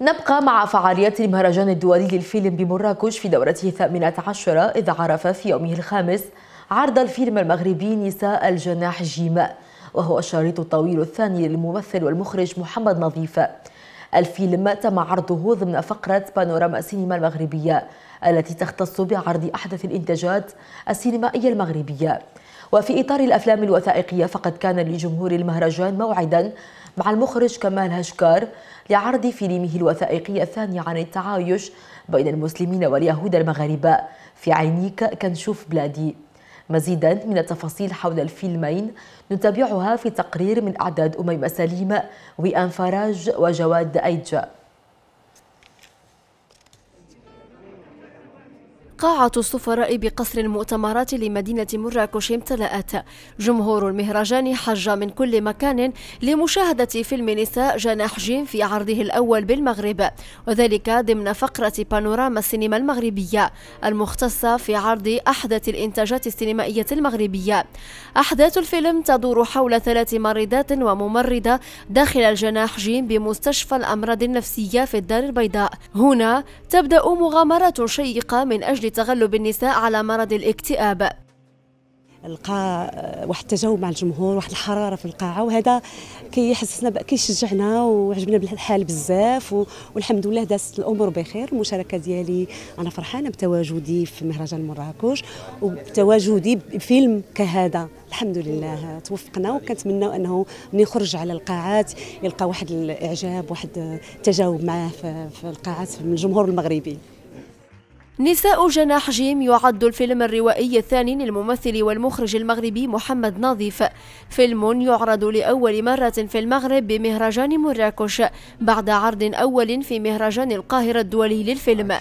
نبقى مع فعاليات المهرجان الدولي للفيلم بمراكش في دورته الثامنة عشرة إذ عرف في يومه الخامس عرض الفيلم المغربي نساء الجناح جيماء وهو الشريط الطويل الثاني للممثل والمخرج محمد نظيف الفيلم تم عرضه ضمن فقرة بانوراما السينما المغربية التي تختص بعرض أحدث الإنتاجات السينمائية المغربية وفي إطار الأفلام الوثائقية فقد كان لجمهور المهرجان موعدا مع المخرج كمال هشكار لعرض فيلمه الوثائقي الثاني عن التعايش بين المسلمين واليهود المغاربة في عينيك كنشوف بلادي مزيدا من التفاصيل حول الفيلمين نتابعها في تقرير من أعداد أميمة سليمة وأنفراج وجواد أيجا قاعة السفراء بقصر المؤتمرات لمدينة مراكش امتلأت جمهور المهرجان حج من كل مكان لمشاهدة فيلم نساء جناح جيم في عرضه الأول بالمغرب وذلك ضمن فقرة بانوراما السينما المغربية المختصة في عرض أحدث الإنتاجات السينمائية المغربية أحداث الفيلم تدور حول ثلاث مريضات وممرضة داخل الجناح جيم بمستشفى الأمراض النفسية في الدار البيضاء هنا تبدأ مغامرات شيقة من أجل في تغلب النساء على مرض الاكتئاب لقى آه، واحد التجاوب مع الجمهور واحد الحراره في القاعه وهذا كيحسسنا كيشجعنا وعجبنا بالحال بزاف والحمد لله دازت الامور بخير المشاركه ديالي انا فرحانه بتواجدي في مهرجان مراكش وبتواجدي بفيلم كهذا الحمد لله توفقنا وكنتمناو انه من يخرج على القاعات يلقى واحد الاعجاب واحد التجاوب معاه في القاعات من الجمهور المغربي نساء جناح جيم يعد الفيلم الروائي الثاني للممثل والمخرج المغربي محمد نظيف فيلم يعرض لأول مرة في المغرب بمهرجان مراكش بعد عرض أول في مهرجان القاهرة الدولي للفيلم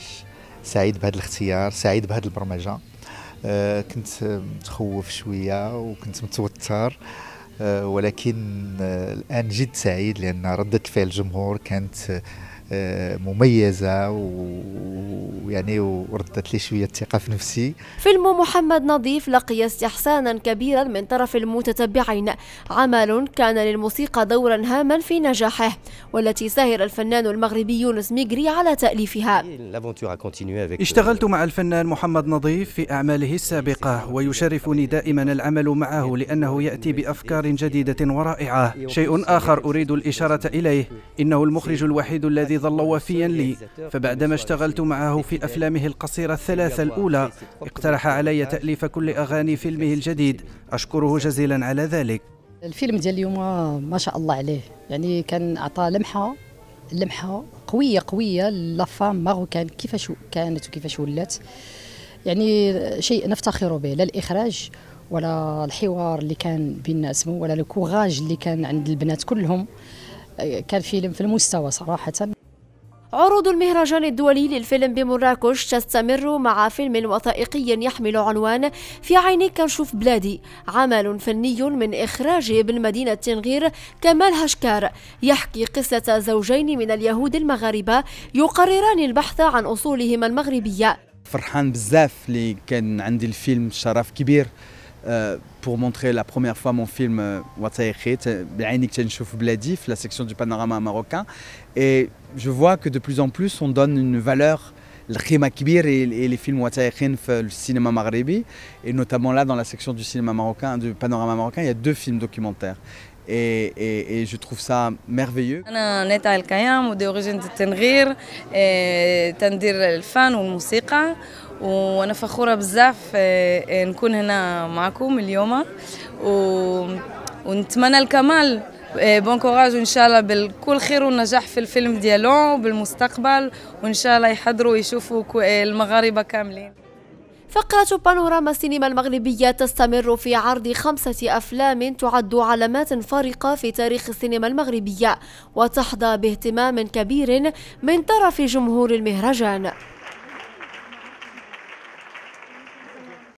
سعيد بهذا الاختيار سعيد بهذه البرمجة أه كنت متخوف شوية وكنت متوتر آه، ولكن آه، الآن جد سعيد لأن ردة فعل الجمهور كانت آه، مميزه ويعني وردت لي شويه الثقه في نفسي فيلم محمد نظيف لقي استحسانا كبيرا من طرف المتتبعين عمل كان للموسيقى دورا هاما في نجاحه والتي سهر الفنان المغربي يونس ميغري على تاليفها اشتغلت euh, مع الفنان محمد نظيف في اعماله السابقه ويشرفني دائما العمل معه لانه ياتي بافكار جديده ورائعه شيء اخر اريد الاشاره اليه انه المخرج الوحيد الذي ظل وفيا لي فبعدما اشتغلت معه في أفلامه القصيرة الثلاثة الأولى اقترح علي تأليف كل أغاني فيلمه الجديد أشكره جزيلا على ذلك الفيلم ديال اليوم ما شاء الله عليه يعني كان أعطى لمحة لمحة قوية قوية لافام ماروكان كيفاش كانت وكيفاش ولات يعني شيء نفتخر به لا الإخراج ولا الحوار اللي كان بين اسمه ولا الكوغاج اللي كان عند البنات كلهم كان فيلم في المستوى صراحة عروض المهرجان الدولي للفيلم بمراكش تستمر مع فيلم وثائقي يحمل عنوان في عينيك نشوف بلادي عمل فني من إخراج ابن مدينة تنغير كمال هشكار يحكي قصة زوجين من اليهود المغاربة يقرران البحث عن أصولهما المغربية فرحان بزاف اللي كان عندي الفيلم شرف كبير Euh, pour montrer la première fois mon film euh, euh, la section du panorama marocain. Et je vois que de plus en plus, on donne une valeur et les films le cinéma marocain et notamment là dans la section du cinéma marocain du panorama marocain il y a deux films documentaires et, je trouve ça merveilleux. d'origine de fan ou la musique وانا فخوره بزاف آه، آه، نكون هنا معكم اليوم و... ونتمنى الكمال آه، بون كوراج وان شاء الله بالكل خير والنجاح في الفيلم ديالو بالمستقبل وان شاء الله يحضروا ويشوفوا المغاربه كاملين فقرة بانوراما السينما المغربية تستمر في عرض خمسة أفلام تعد علامات فارقة في تاريخ السينما المغربية وتحظى باهتمام كبير من طرف جمهور المهرجان